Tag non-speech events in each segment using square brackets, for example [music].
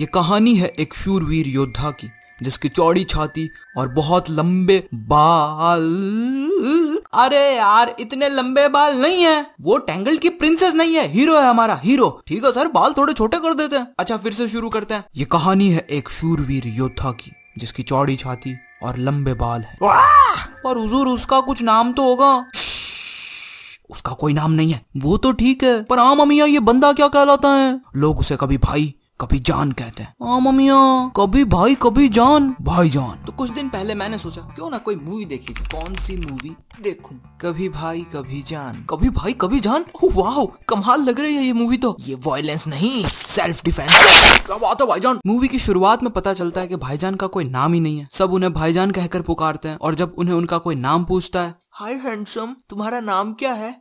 ये कहानी है एक शूरवीर योद्धा की जिसकी चौड़ी छाती और बहुत लंबे बाल अरे यार इतने लंबे बाल नहीं है वो टैंगल की प्रिंसेस नहीं है हीरो है हमारा हीरो ठीक है सर बाल थोड़े छोटे कर देते हैं अच्छा फिर से शुरू करते हैं ये कहानी है एक शूरवीर योद्धा की जिसकी चौड़ी छाती और लंबे बाल है और हजूर उसका कुछ नाम तो होगा उसका कोई नाम नहीं है वो तो ठीक है पर आम अमिया ये बंदा क्या कहलाता है लोग उसे कभी भाई कभी जान कहते हैं हाँ मम्मिया कभी भाई कभी जान भाई जान तो कुछ दिन पहले मैंने सोचा क्यों ना कोई मूवी देखी जाए कौन सी मूवी देखूं कभी भाई कभी जान कभी भाई कभी जान वाह कमाल लग रही है ये मूवी तो ये वायलेंस नहीं सेल्फ डिफेंस क्या बात है भाईजान मूवी की शुरुआत में पता चलता है कि भाईजान का कोई नाम ही नहीं है सब उन्हें भाईजान कहकर पुकारते हैं और जब उन्हें उनका कोई नाम पूछता है हाय हैंडसम तुम्हारा नाम क्या है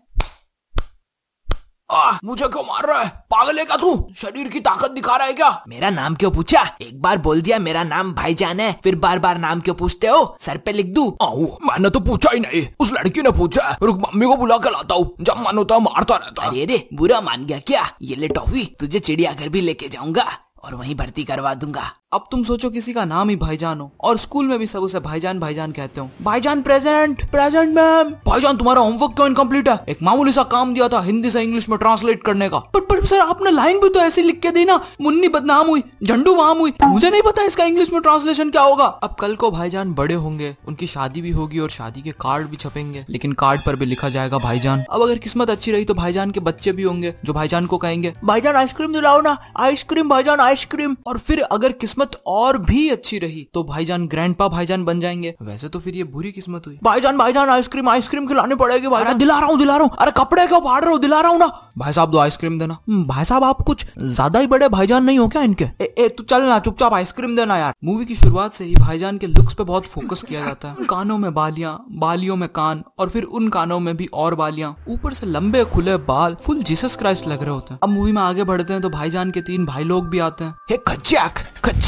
आ, मुझे क्यों मार रहा है पागल है क्या तू शरीर की ताकत दिखा रहा है क्या मेरा नाम क्यों पूछा एक बार बोल दिया मेरा नाम भाईजान है फिर बार बार नाम क्यों पूछते हो सर पे लिख दू आओ मैंने तो पूछा ही नहीं उस लड़की ने पूछा रुक मम्मी को बुला कर लाता हूँ जब मन होता मारता रहता अरे रे बुरा मान गया क्या ये ले टॉफी तुझे चिड़ियाघर भी लेके जाऊंगा और वहीं भर्ती करवा दूंगा अब तुम सोचो किसी का नाम ही भाईजान हो और स्कूल में भी सब उसे भाईजान भाईजान कहते हो भाईजान प्रेजेंट प्रेजेंट मैम भाईजान तुम्हारा होमवर्क क्यों इनकम्प्लीट है एक मामूली सा काम दिया था हिंदी से इंग्लिश में ट्रांसलेट करने का पर पर सर आपने लाइन भी तो ऐसी लिख के दी ना मुन्नी बदनाम हुई झंडू बहाम हुई मुझे नहीं पता इसका इंग्लिश में ट्रांसलेशन क्या होगा अब कल को भाईजान बड़े होंगे उनकी शादी भी होगी और शादी के कार्ड भी छपेंगे लेकिन कार्ड पर भी लिखा जाएगा भाईजान अब अगर किस्मत अच्छी रही तो भाईजान के बच्चे भी होंगे जो भाईजान को कहेंगे भाईजान आइसक्रीम दिलाओ ना आइसक्रीम भाईजान आइसक्रीम और फिर अगर किस्मत किस्मत और भी अच्छी रही तो भाईजान ग्रैंडपा भाईजान बन जाएंगे वैसे तो फिर ये बुरी किस्मत हुई भाईजान भाईजान आइसक्रीम आइसक्रीम खिलाने पड़ेगी भाई दिला रहा हूँ दिला रहा हूँ अरे कपड़े क्यों फाड़ रहे हो दिला रहा हूँ ना भाई साहब दो आइसक्रीम देना हम्म, भाई साहब आप कुछ ज्यादा ही बड़े भाईजान नहीं हो क्या इनके ए, ए तू चल ना चुपचाप आइसक्रीम देना यार मूवी की शुरुआत से ही भाईजान के लुक्स पे बहुत फोकस किया जाता है कानों में बालियां बालियों में कान और फिर उन कानों में भी और बालियां ऊपर से लंबे खुले बाल फुल जीसस क्राइस्ट लग रहे होते हैं अब मूवी में आगे बढ़ते हैं तो भाईजान के तीन भाई लोग भी आते हैं हे खच्चैक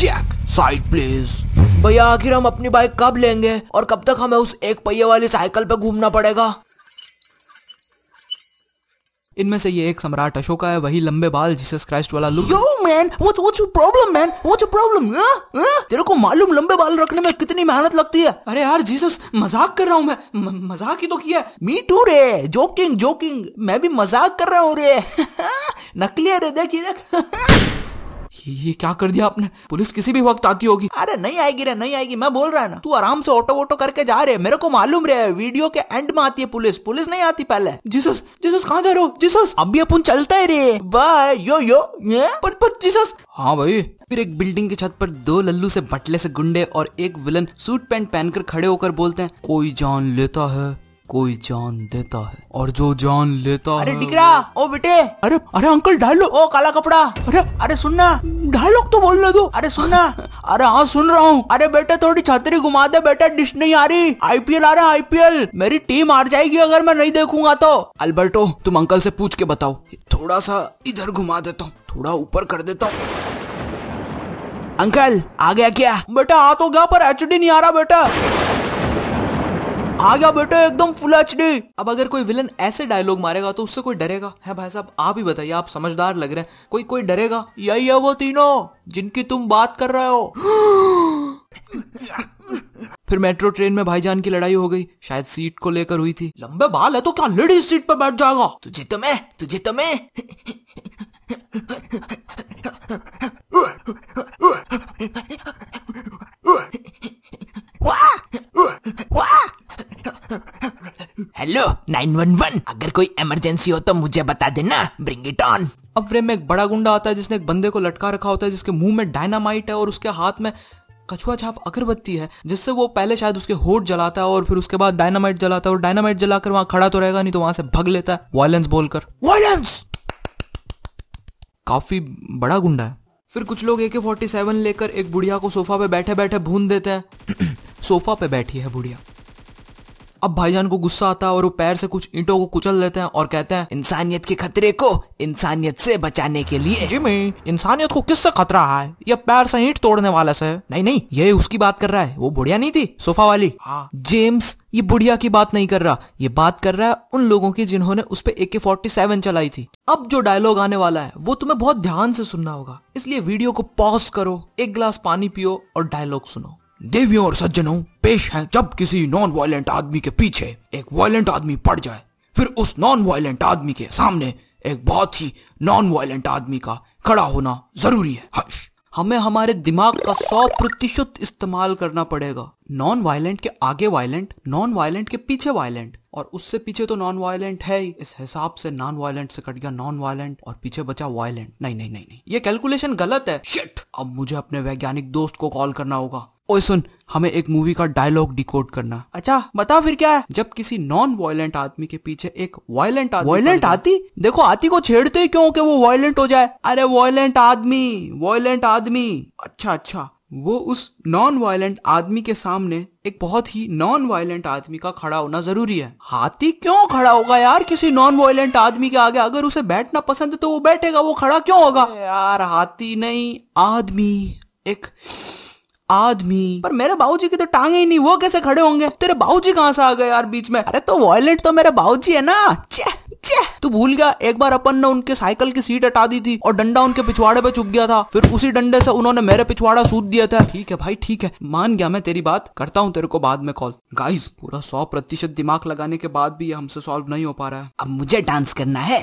चेक साइड प्लीज भैया आखिर हम अपनी बाइक कब लेंगे और कब तक हमें उस एक पहिए वाली साइकिल पे घूमना पड़ेगा इनमें से ये एक सम्राट अशोका है वही लंबे बाल जीसस क्राइस्ट वाला look yo man what what's your problem man what's your problem तेरे को मालूम लंबे बाल रखने में कितनी मेहनत लगती है अरे यार जीसस मजाक कर रहा हूँ मैं म, मजाक ही तो किया मी टू रे जोकिंग जोकिंग मैं भी मजाक कर रहा हूँ रे [laughs] नकली है रे देखिए देख [laughs] ये ये क्या कर दिया आपने पुलिस किसी भी वक्त आती होगी अरे नहीं आएगी रे नहीं आएगी मैं बोल रहा है ना तू आराम से ऑटो वोटो करके जा रहे मेरे को मालूम रहे वीडियो के एंड में आती है पुलिस पुलिस नहीं आती पहले जीसस जीसस कहाँ जा रहे हो जीसस अभी अपन चलता है रे बाय यो यो ये पर पर जीसस हाँ भाई फिर एक बिल्डिंग की छत पर दो लल्लू से बटले से गुंडे और एक विलन सूट पैंट पहनकर खड़े होकर बोलते हैं कोई जान लेता है कोई जान देता है और जो जान लेता अरे डिकरा ओ बेटे अरे अरे अंकल डालो ओ काला कपड़ा अरे अरे सुनना डायलॉग तो बोलने दो अरे सुनना अरे हाँ सुन रहा हूँ अरे बेटा थोड़ी छतरी घुमा दे बेटा डिश नहीं आ रही आईपीएल आ रहा है आईपीएल मेरी टीम हार जाएगी अगर मैं नहीं देखूंगा तो अल्बर्टो तुम अंकल से पूछ के बताओ थोड़ा सा इधर घुमा देता हूँ थोड़ा ऊपर कर देता हूँ अंकल आ गया क्या बेटा आ तो गया पर एच नहीं आ रहा बेटा आ गया बेटे एकदम फुल एच अब अगर कोई विलन ऐसे डायलॉग मारेगा तो उससे कोई डरेगा है भाई साहब आप ही बताइए आप समझदार लग रहे हैं कोई कोई डरेगा यही है वो तीनों जिनकी तुम बात कर रहे हो फिर मेट्रो ट्रेन में भाईजान की लड़ाई हो गई शायद सीट को लेकर हुई थी लंबे बाल है तो क्या लेडीज सीट पर बैठ जाएगा तुझे तो मैं तुझे तो मैं नाइन वन वन अगर कोई इमरजेंसी हो तो मुझे बता देना ब्रिंग इट ऑन अब फ्रेम में एक बड़ा गुंडा आता है जिसने एक बंदे को लटका रखा होता है जिसके मुंह में डायनामाइट है और उसके हाथ में कछुआ छाप अगरबत्ती है जिससे वो पहले शायद उसके होट जलाता है और फिर उसके बाद डायनामाइट जलाता है और डायनामाइट जलाकर वहां खड़ा तो रहेगा नहीं तो वहां से भग लेता है वायलेंस बोलकर वायलेंस काफी बड़ा गुंडा है फिर कुछ लोग ए के फोर्टी सेवन लेकर एक बुढ़िया को सोफा पे बैठे बैठे भून देते हैं [clears throat] सोफा पे बैठी है बुढ़िया अब भाईजान को गुस्सा आता है और वो पैर से कुछ ईंटों को कुचल देते हैं और कहते हैं इंसानियत के खतरे को इंसानियत से बचाने के लिए जिमी इंसानियत को किससे खतरा है ये पैर से ईंट तोड़ने वाले से नहीं नहीं ये उसकी बात कर रहा है वो बुढ़िया नहीं थी सोफा वाली हाँ। जेम्स ये बुढ़िया की बात नहीं कर रहा ये बात कर रहा है उन लोगों की जिन्होंने उस पर एके फोर्टी सेवन चलाई थी अब जो डायलॉग आने वाला है वो तुम्हें बहुत ध्यान से सुनना होगा इसलिए वीडियो को पॉज करो एक ग्लास पानी पियो और डायलॉग सुनो देवियों और सज्जनों पेश है जब किसी नॉन वायलेंट आदमी के पीछे एक वायलेंट आदमी पड़ जाए फिर उस नॉन वायलेंट आदमी के सामने एक बहुत ही नॉन वायलेंट आदमी का खड़ा होना जरूरी है हर्ष हमें हमारे दिमाग का सौ प्रतिशत इस्तेमाल करना पड़ेगा नॉन वायलेंट के आगे वायलेंट नॉन वायलेंट के पीछे वायलेंट और उससे पीछे तो नॉन वायलेंट है ही इस हिसाब से नॉन वायलेंट से कट गया नॉन वायलेंट और पीछे बचा वायलेंट नहीं नहीं नहीं नहीं ये कैलकुलेशन गलत है शिट अब मुझे अपने वैज्ञानिक दोस्त को कॉल करना होगा ओए सुन हमें एक मूवी का डायलॉग डिकोड करना अच्छा बता फिर क्या है जब किसी नॉन वायलेंट आदमी के पीछे एक वायलेंट आदमी वायलेंट आती देखो आती को छेड़ते ही क्यों कि वो वायलेंट हो जाए अरे वायलेंट आदमी वायलेंट आदमी अच्छा अच्छा वो उस नॉन वायलेंट आदमी के सामने एक बहुत ही नॉन वायलेंट आदमी का खड़ा होना जरूरी है हाथी क्यों खड़ा होगा यार किसी नॉन वायलेंट आदमी के आगे अगर उसे बैठना पसंद है तो वो बैठेगा वो खड़ा क्यों होगा यार हाथी नहीं आदमी एक आदमी पर मेरे बाबूजी की तो टांगे ही नहीं वो कैसे खड़े होंगे तेरे बाबूजी कहाँ से आ गए यार बीच में अरे तो वॉयलेट तो मेरे बाबूजी है ना चे तू भूल गया एक बार अपन ने उनके साइकिल की सीट हटा दी थी और डंडा उनके पिछवाड़े पे चुप गया था फिर उसी डंडे से उन्होंने मेरे पिछवाड़ा सूद दिया था ठीक है भाई ठीक है मान गया मैं तेरी बात करता हूँ तेरे को बाद में कॉल गाइस पूरा सौ प्रतिशत दिमाग लगाने के बाद भी ये हमसे सॉल्व नहीं हो पा रहा है अब मुझे डांस करना है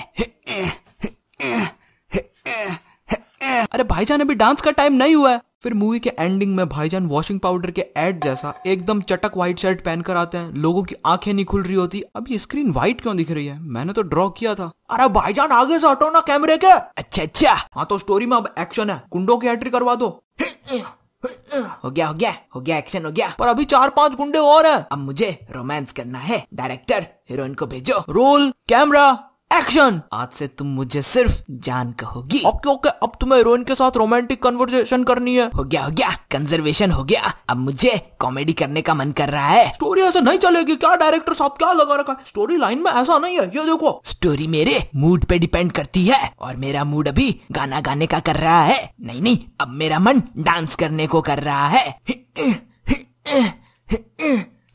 अरे जान अभी डांस का टाइम नहीं हुआ है फिर मूवी के एंडिंग में भाईजान वॉशिंग पाउडर के एड जैसा एकदम चटक व्हाइट शर्ट पहनकर आते हैं लोगों की आंखें नहीं खुल रही होती अब ये स्क्रीन व्हाइट क्यों दिख रही है मैंने तो ड्रॉ किया था अरे भाईजान आगे से हटो ना कैमरे के अच्छा अच्छा हाँ तो स्टोरी में अब एक्शन है कुंडो की एंट्री करवा दो हो गया हो गया हो गया एक्शन हो गया पर अभी चार पांच गुंडे और हैं अब मुझे रोमांस करना है डायरेक्टर हीरोइन को भेजो रोल कैमरा एक्शन आज से तुम मुझे सिर्फ जान कहोगी ओके ओके अब तुम्हें हीरोइन के साथ रोमांटिक कन्वर्सेशन करनी है हो गया हो गया कंजर्वेशन हो गया अब मुझे कॉमेडी करने का मन कर रहा है स्टोरी ऐसे नहीं चलेगी क्या डायरेक्टर साहब क्या लगा रखा है स्टोरी लाइन में ऐसा नहीं है ये देखो स्टोरी मेरे मूड पे डिपेंड करती है और मेरा मूड अभी गाना गाने का कर रहा है नहीं नहीं अब मेरा मन डांस करने को कर रहा है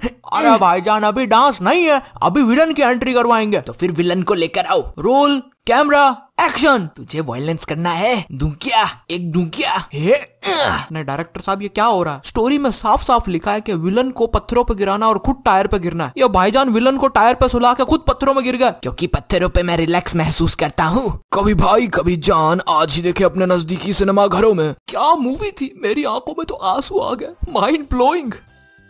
अरे भाईजान अभी डांस नहीं है अभी विलन की एंट्री करवाएंगे तो फिर विलन को लेकर आओ रोल कैमरा एक्शन तुझे वायलेंस करना है दुंकिया एक दुंकिया नहीं डायरेक्टर साहब ये क्या हो रहा है स्टोरी में साफ साफ लिखा है कि विलन को पत्थरों पर गिराना और खुद टायर पे गिरना ये भाईजान विलन को टायर पे सुला के खुद पत्थरों में गिर गया क्योंकि पत्थरों पे मैं रिलैक्स महसूस करता हूँ कभी भाई कभी जान आज ही देखे अपने नजदीकी सिनेमा घरों में क्या मूवी थी मेरी आंखों में तो आंसू आ गए mind blowing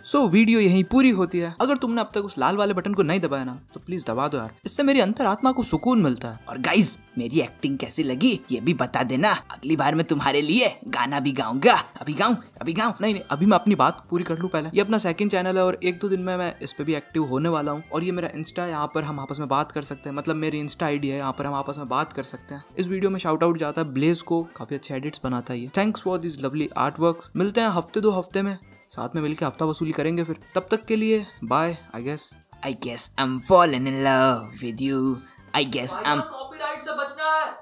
so so, video यही पूरी होती है अगर तुमने अब तक उस लाल वाले बटन को नहीं दबाया ना तो प्लीज दबा दो यार इससे मेरी अंतर आत्मा को सुकून मिलता है और गाइज मेरी एक्टिंग कैसी लगी ये भी बता देना अगली बार मैं तुम्हारे लिए गाना भी गाऊंगा अभी गाऊ अभी गाऊ नहीं नहीं अभी मैं अपनी बात पूरी कर लूँ पहले ये अपना सेकंड चैनल है और एक दो दिन में मैं इस पर भी एक्टिव होने वाला हूँ और ये मेरा इंस्टा है यहाँ पर हम आपस में बात कर सकते हैं मतलब मेरी इंस्टा आईडी है यहाँ पर हम आपस में बात कर सकते हैं इस वीडियो में शाउट आउट जाता है ब्लेज को काफी अच्छे एडिट्स बनाता है thanks for this lovely art मिलते हैं हफ्ते दो हफ्ते में साथ में मिलकर हफ्ता वसूली करेंगे फिर तब तक के लिए bye I guess I guess I am fall in love with you I guess I am copyright से बचना है